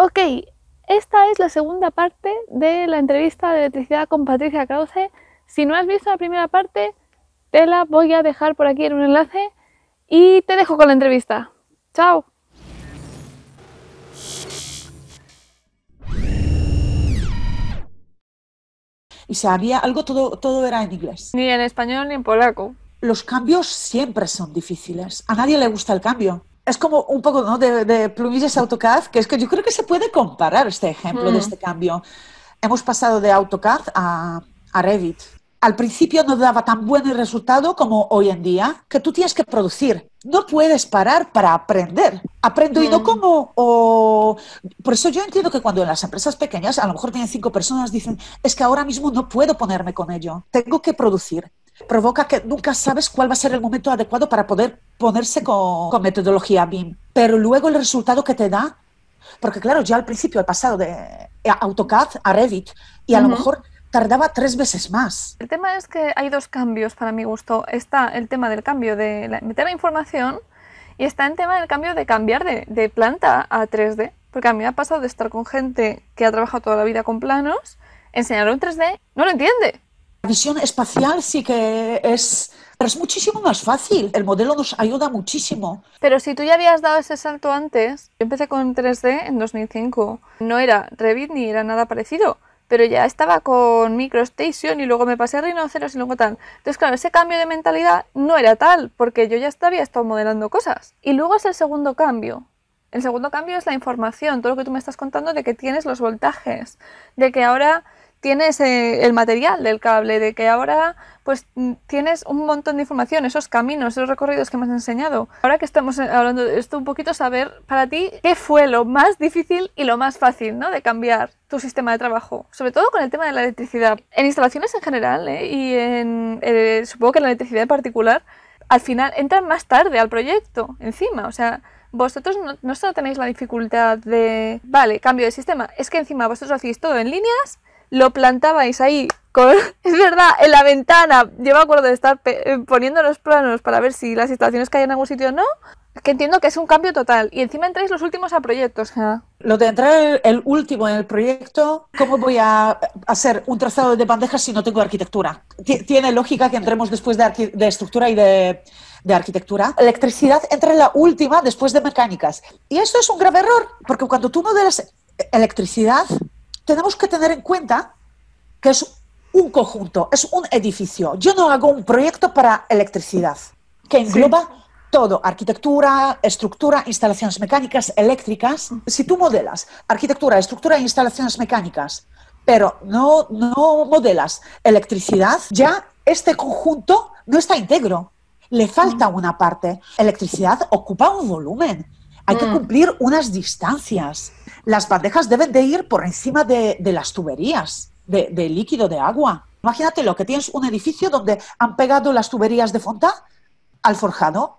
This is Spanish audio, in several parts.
Ok, esta es la segunda parte de la entrevista de electricidad con Patricia Krause. Si no has visto la primera parte, te la voy a dejar por aquí en un enlace y te dejo con la entrevista. ¡Chao! Y sabía algo, todo, todo era en inglés. Ni en español ni en polaco. Los cambios siempre son difíciles. A nadie le gusta el cambio es como un poco de, de plumillas AutoCAD, que es que yo creo que se puede comparar este ejemplo de hmm. este cambio. Hemos pasado de AutoCAD a, Revit. Al principio no daba tan buen resultado como hoy en día, que tú tienes que producir. No puedes parar para aprender. Aprendo y no hmm. como. O... Por eso yo entiendo que cuando en las empresas pequeñas, a lo mejor tienen cinco personas, dicen, es que ahora mismo no puedo ponerme con ello. Tengo que producir provoca que nunca sabes cuál va a ser el momento adecuado para poder ponerse con, metodología BIM. Pero luego el resultado que te da, porque claro, ya al principio he pasado de eh, AutoCAD a Revit y a lo mejor tardaba tres veces más. El tema es que hay dos cambios para mi gusto. Está el tema del cambio de meter la información y está el tema del cambio de cambiar de, de planta a 3D. Porque a mí me ha pasado de estar con gente que ha trabajado toda la vida con planos, enseñar un 3D, no lo entiende visión espacial sí que es, es muchísimo más fácil. El modelo nos ayuda muchísimo. Pero si tú ya habías dado ese salto antes, yo empecé con 3D en 2005. No era Revit ni era nada parecido, pero ya estaba con MicroStation y luego me pasé a Rhinoceros y luego tal. Entonces, claro, ese cambio de mentalidad no era tal, porque yo ya había estado modelando cosas. Y luego es el segundo cambio, el segundo cambio es la información, todo lo que tú me estás contando de que tienes los voltajes, de que ahora tienes eh, el material del cable, de que ahora pues mm, tienes un montón de información, esos caminos, esos recorridos que me has enseñado. Ahora que estamos eh, hablando de esto un poquito, saber para ti qué fue lo más difícil y lo más fácil, ¿no? De cambiar tu sistema de trabajo, sobre todo con el tema de la electricidad. En instalaciones en general ¿eh? y en, supongo que en la electricidad en particular, al final entran más tarde al proyecto, encima, o sea, vosotros no, no, solo tenéis la dificultad de, vale, cambio de sistema, es que encima vosotros hacéis todo en líneas lo plantabais ahí, es verdad, en la ventana. Yo me acuerdo de estar eh, poniendo los planos para ver si las instalaciones caían en algún sitio o no. que entiendo que es un cambio total. Y encima entráis los últimos a proyectos. Lo de entrar el, último en el proyecto, ¿cómo voy a hacer un trazado de bandejas si no tengo arquitectura? Tiene lógica que entremos después de, de estructura y de, arquitectura, electricidad entra en la última después de mecánicas. Y esto es un grave error, porque cuando tú modelas electricidad, tenemos que tener en cuenta que es un conjunto, es un edificio. Yo no hago un proyecto para electricidad que engloba todo, arquitectura, estructura, instalaciones mecánicas, eléctricas. Si tú modelas arquitectura, estructura e instalaciones mecánicas, pero no, no modelas electricidad, ya este conjunto no está íntegro. Le falta mm. una parte. Electricidad ocupa un volumen hay que mm. cumplir unas distancias. Las bandejas deben de ir por encima de, las tuberías de, líquido de agua. Imagínate lo que tienes un edificio donde han pegado las tuberías de fonta al forjado.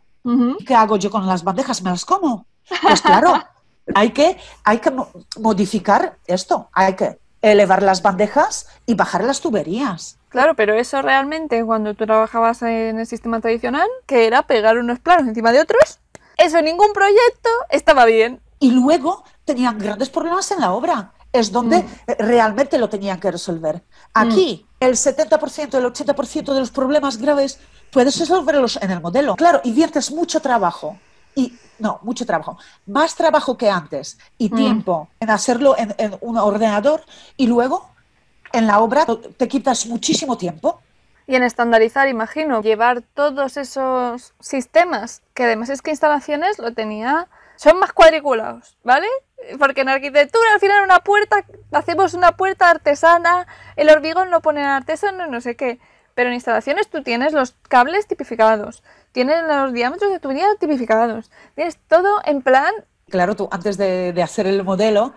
¿Qué hago yo con las bandejas? ¿Me las como? Pues claro, hay que, hay que modificar esto. Hay que elevar las bandejas y bajar las tuberías. Claro, pero eso realmente cuando tú trabajabas en el sistema tradicional, que era pegar unos planos encima de otros eso, en ningún proyecto estaba bien. Y luego tenían grandes problemas en la obra. Es donde mm. eh, realmente lo tenían que resolver. Aquí, mm. el 70%, el 80% de los problemas graves puedes resolverlos en el modelo. Claro, inviertes mucho trabajo. Y, no, mucho trabajo. Más trabajo que antes y mm. tiempo en hacerlo en un ordenador y luego en la obra te quitas muchísimo tiempo y en estandarizar, imagino, llevar todos esos sistemas, que además es que instalaciones lo tenía, son más cuadriculados, ¿vale? Porque en arquitectura al final una puerta, hacemos una puerta artesana, el hormigón lo ponen artesano, no sé qué. Pero en instalaciones tú tienes los cables tipificados, tienes los diámetros de tu tubería tipificados, tienes todo en plan... Claro, tú antes de hacer el modelo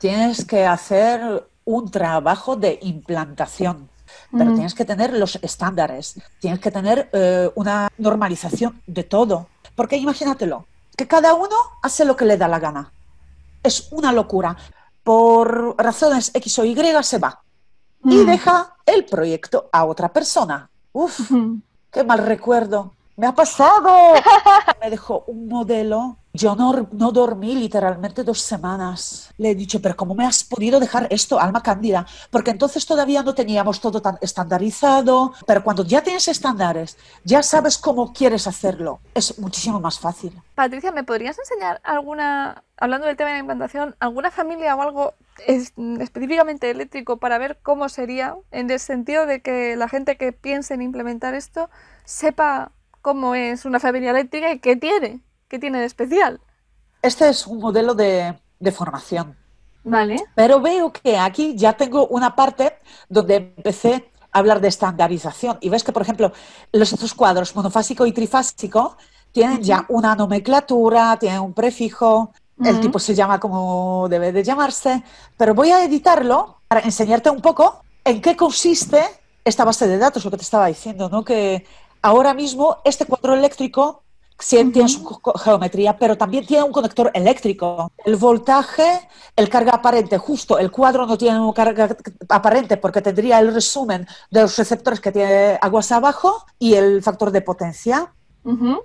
tienes que hacer un trabajo de implantación pero mm. tienes que tener los estándares, tienes que tener eh, una normalización de todo. Porque imagínatelo, que cada uno hace lo que le da la gana. Es una locura. Por razones X o Y se va y mm. deja el proyecto a otra persona. Uf, qué mal recuerdo. Me ha pasado. Me dejó un modelo yo no, dormí literalmente dos semanas. Le he dicho, pero ¿cómo me has podido dejar esto, alma cándida? Porque entonces todavía no teníamos todo tan estandarizado, pero cuando ya tienes estándares, ya sabes cómo quieres hacerlo. Es muchísimo más fácil. Patricia, ¿me podrías enseñar alguna, hablando del tema de la implantación, alguna familia o algo específicamente eléctrico para ver cómo sería, en el sentido de que la gente que piense en implementar esto sepa cómo es una familia eléctrica y qué tiene? ¿Qué tiene de especial? Este es un modelo de, formación. Vale. Pero veo que aquí ya tengo una parte donde empecé a hablar de estandarización. Y ves que, por ejemplo, los otros cuadros, monofásico y trifásico, tienen ya una nomenclatura, tienen un prefijo, el tipo se llama como debe de llamarse. Pero voy a editarlo para enseñarte un poco en qué consiste esta base de datos, lo que te estaba diciendo, ¿no? Que ahora mismo este cuadro eléctrico sí tiene su geometría, pero también tiene un conector eléctrico. El voltaje, el carga aparente, justo, el cuadro no tiene carga aparente porque tendría el resumen de los receptores que tiene aguas abajo y el factor de potencia.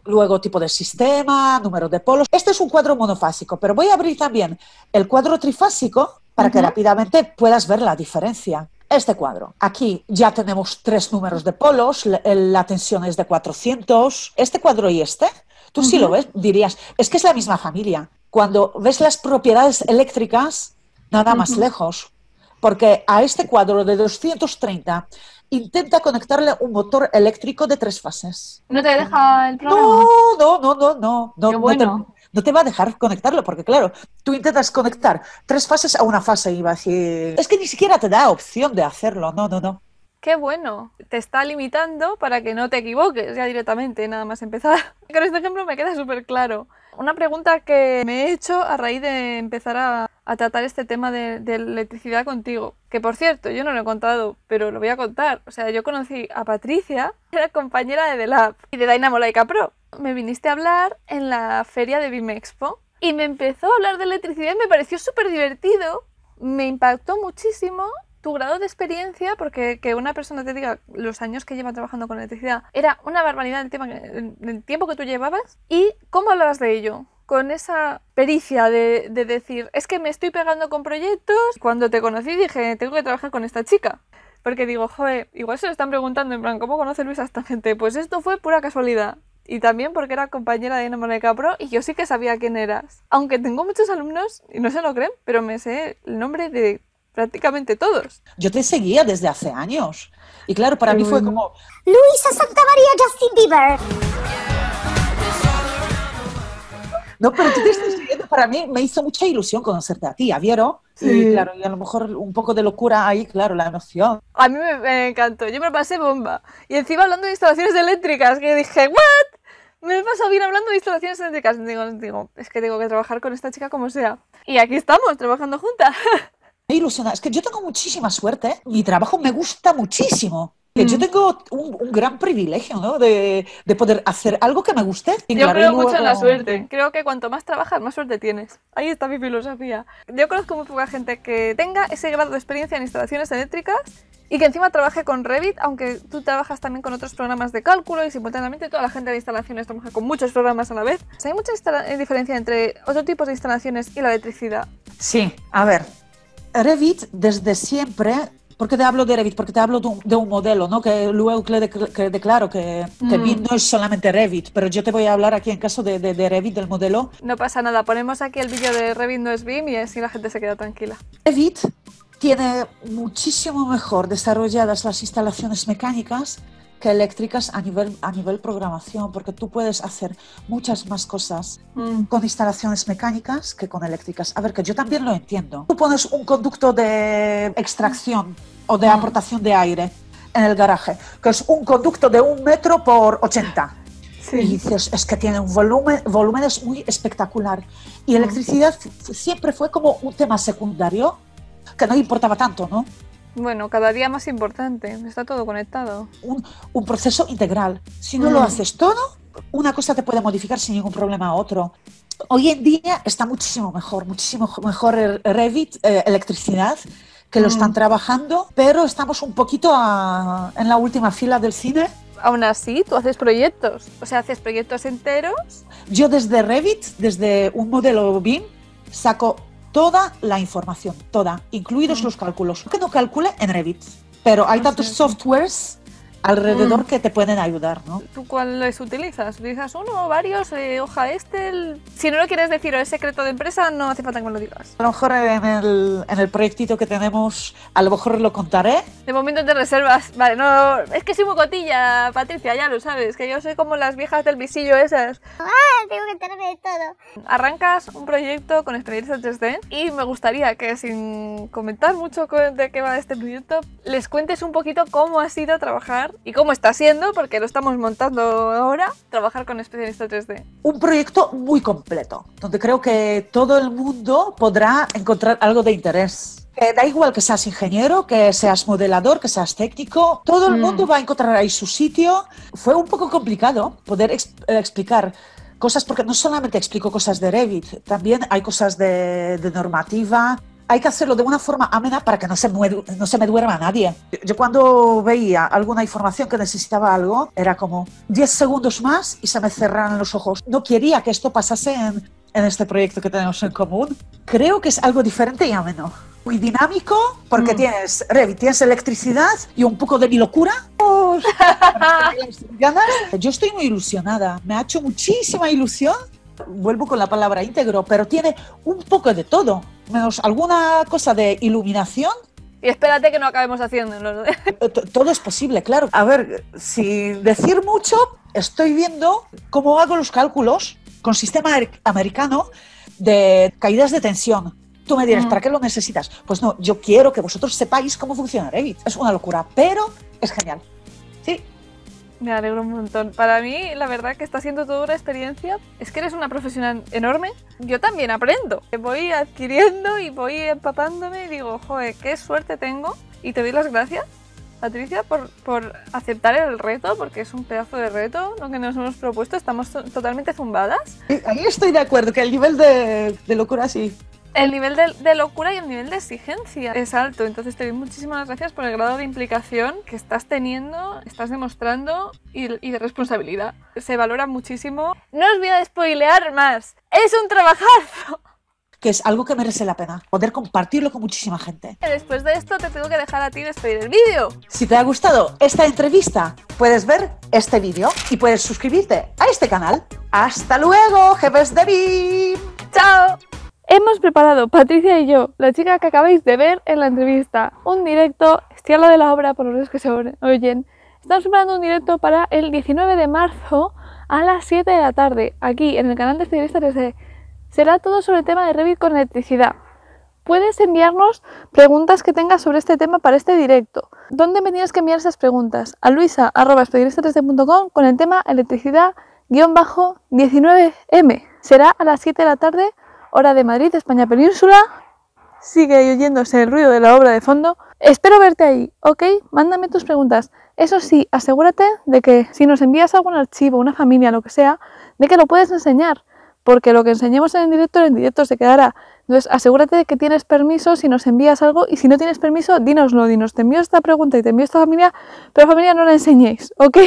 Luego tipo de sistema, número de polos. Este es un cuadro monofásico, pero voy a abrir también el cuadro trifásico para que rápidamente puedas ver la diferencia este cuadro. Aquí ya tenemos tres números de polos, la tensión es de 400. Este cuadro y este Tú sí lo ves, dirías, es que es la misma familia. Cuando ves las propiedades eléctricas, nada más lejos, porque a este cuadro de 230 intenta conectarle un motor eléctrico de tres fases. ¿No te deja el programa? No, no, no, no, no. no, te, no, te, va a dejar conectarlo, porque claro, tú intentas conectar tres fases a una fase y va a decir, es que ni siquiera te da opción de hacerlo, no, no, no qué bueno, te está limitando para que no te equivoques ya directamente, nada más empezar. Pero este ejemplo me queda súper claro. Una pregunta que me he hecho a raíz de empezar a, tratar este tema de, electricidad contigo, que por cierto, yo no lo he contado, pero lo voy a contar. O sea, yo conocí a Patricia, era compañera de The Lab y de Dynamo Laika Pro. Me viniste a hablar en la feria de Bimexpo y me empezó a hablar de electricidad me pareció súper divertido, me impactó muchísimo tu grado de experiencia, porque que una persona te diga los años que lleva trabajando con electricidad, era una barbaridad el, el, tiempo que tú llevabas y cómo hablabas de ello con esa pericia de, decir, es que me estoy pegando con proyectos. Cuando te conocí dije, tengo que trabajar con esta chica. Porque digo, joder, igual se lo están preguntando en plan, ¿cómo conoce Luis a esta gente? Pues esto fue pura casualidad. Y también porque era compañera de Dinamarca Pro y yo sí que sabía quién eras. Aunque tengo muchos alumnos, y no se lo creen, pero me sé el nombre de prácticamente todos. Yo te seguía desde hace años. Y claro, para mí fue como... Luisa Santa María Justin Bieber. No, pero tú te estás siguiendo. Para mí me hizo mucha ilusión conocerte a ti, ¿a vieron? Sí. Y claro, y a lo mejor un poco de locura ahí, claro, la emoción. A mí me, encantó, yo me pasé bomba. Y encima hablando de instalaciones eléctricas, que dije, ¿what? Me he pasado bien hablando de instalaciones eléctricas. Digo, digo, es que tengo que trabajar con esta chica como sea. Y aquí estamos, trabajando juntas. Me ilusiona. Es que yo tengo muchísima suerte. Mi trabajo me gusta muchísimo. Yo mm. tengo un, gran privilegio, De, poder hacer algo que me guste. Yo creo mucho en la suerte. Creo que cuanto más trabajas, más suerte tienes. Ahí está mi filosofía. Yo conozco muy poca gente que tenga ese grado de experiencia en instalaciones eléctricas y que encima trabaje con Revit, aunque tú trabajas también con otros programas de cálculo y simultáneamente toda la gente de instalaciones trabaja con muchos programas a la vez. hay mucha diferencia entre otro tipos de instalaciones y la electricidad. Sí, a ver, Revit desde siempre, porque te hablo de Revit, porque te hablo de un, modelo, ¿no? Que luego quede, que que, que BIM no es solamente Revit, pero yo te voy a hablar aquí en caso de, de Revit, del modelo. No pasa nada, ponemos aquí el vídeo de Revit no es BIM y así la gente se queda tranquila. Revit tiene muchísimo mejor desarrolladas las instalaciones mecánicas que eléctricas a nivel, a nivel programación, porque tú puedes hacer muchas más cosas mm. con instalaciones mecánicas que con eléctricas. A ver, que yo también lo entiendo. Tú pones un conducto de extracción o de mm. aportación de aire en el garaje, que es un conducto de un metro por 80. Sí. Y dices, es que tiene un volumen, volumen es muy espectacular. Y mm. electricidad siempre fue como un tema secundario que no importaba tanto, ¿no? Bueno, cada día más importante, está todo conectado. Un, proceso integral. Si no lo mm. haces todo, una cosa te puede modificar sin ningún problema a otro. Hoy en día está muchísimo mejor, muchísimo mejor Revit, eh, electricidad, que lo mm. están trabajando, pero estamos un poquito en la última fila del cine. Aún así, tú haces proyectos, o sea, haces proyectos enteros. Yo desde Revit, desde un modelo BIM, saco toda la información, toda, incluidos los cálculos. Que no calcule en Revit, pero hay tantos softwares alrededor mm. que te pueden ayudar, ¿no? ¿Tú cuáles utilizas? ¿Utilizas uno o varios? de eh, ¿Hoja Estel? Si no lo quieres decir o es secreto de empresa, no hace falta que me lo digas. A lo mejor en el, en proyectito que tenemos, a lo mejor lo contaré. De momento te reservas. Vale, no... Es que soy muy cotilla, Patricia, ya lo sabes, que yo soy como las viejas del visillo esas. ¡Ah! Tengo que enterarme de todo. Arrancas un proyecto con Estrellas 3D y me gustaría que sin comentar mucho de qué va este proyecto, les cuentes un poquito cómo ha sido trabajar y cómo está siendo, porque lo estamos montando ahora, trabajar con especialista 3D. Un proyecto muy completo, donde creo que todo el mundo podrá encontrar algo de interés. da igual que seas ingeniero, que seas modelador, que seas técnico, todo el mm. mundo va a encontrar ahí su sitio. Fue un poco complicado poder eh, explicar cosas, porque no solamente explico cosas de Revit, también hay cosas de, de normativa, hay que hacerlo de una forma amena para que no se, no se me duerma nadie. Yo cuando veía alguna información que necesitaba algo, era como 10 segundos más y se me cerraron los ojos. No quería que esto pasase en, en este proyecto que tenemos en común. Creo que es algo diferente y ameno. Muy dinámico, porque mm. tienes Revi, tienes electricidad y un poco de mi locura. Yo estoy muy ilusionada, me ha hecho muchísima ilusión. Vuelvo con la palabra íntegro, pero tiene un poco de todo menos alguna cosa de iluminación. Y espérate que no acabemos haciendo. Todo es posible, claro. A ver, sin decir mucho, estoy viendo cómo hago los cálculos con sistema americano de caídas de tensión. Tú me dirás, mm. ¿para qué lo necesitas? Pues no, yo quiero que vosotros sepáis cómo funciona Revit. Es una locura, pero es genial. Sí, me alegro un montón. Para mí, la verdad que está siendo toda una experiencia. Es que eres una profesional enorme. Yo también aprendo. Voy adquiriendo y voy empapándome y digo, joder, qué suerte tengo. Y te doy las gracias, Patricia, por, por aceptar el reto, porque es un pedazo de reto lo que nos hemos propuesto. Estamos totalmente zumbadas. Ahí estoy de acuerdo, que el nivel de, de locura sí el nivel de, locura y el nivel de exigencia es alto. Entonces te doy muchísimas gracias por el grado de implicación que estás teniendo, estás demostrando y, de responsabilidad. Se valora muchísimo. No os voy a despoilear más. Es un trabajazo que es algo que merece la pena, poder compartirlo con muchísima gente. Después de esto te tengo que dejar a ti despedir el vídeo. Si te ha gustado esta entrevista, puedes ver este vídeo y puedes suscribirte a este canal. Hasta luego, jefes de BIM. Chao. Hemos preparado, Patricia y yo, la chica que acabáis de ver en la entrevista, un directo, estoy de la obra por los que se oyen, estamos preparando un directo para el 19 de marzo a las 7 de la tarde, aquí en el canal de Fedorista 3D. E. Será todo sobre el tema de Revit con electricidad. Puedes enviarnos preguntas que tengas sobre este tema para este directo. ¿Dónde me tienes que enviar esas preguntas? A luisa.estilista3d.com e con el tema electricidad-19m. Será a las 7 de la tarde hora de Madrid, España Península. Sigue oyéndose el ruido de la obra de fondo. Espero verte ahí, ¿ok? Mándame tus preguntas. Eso sí, asegúrate de que si nos envías algún archivo, una familia, lo que sea, de que lo puedes enseñar, porque lo que enseñemos en el directo, en directo se quedará. Entonces, asegúrate de que tienes permiso si nos envías algo y si no tienes permiso, dínoslo, dinos, te envío esta pregunta y te envío esta familia, pero familia no la enseñéis, ¿ok?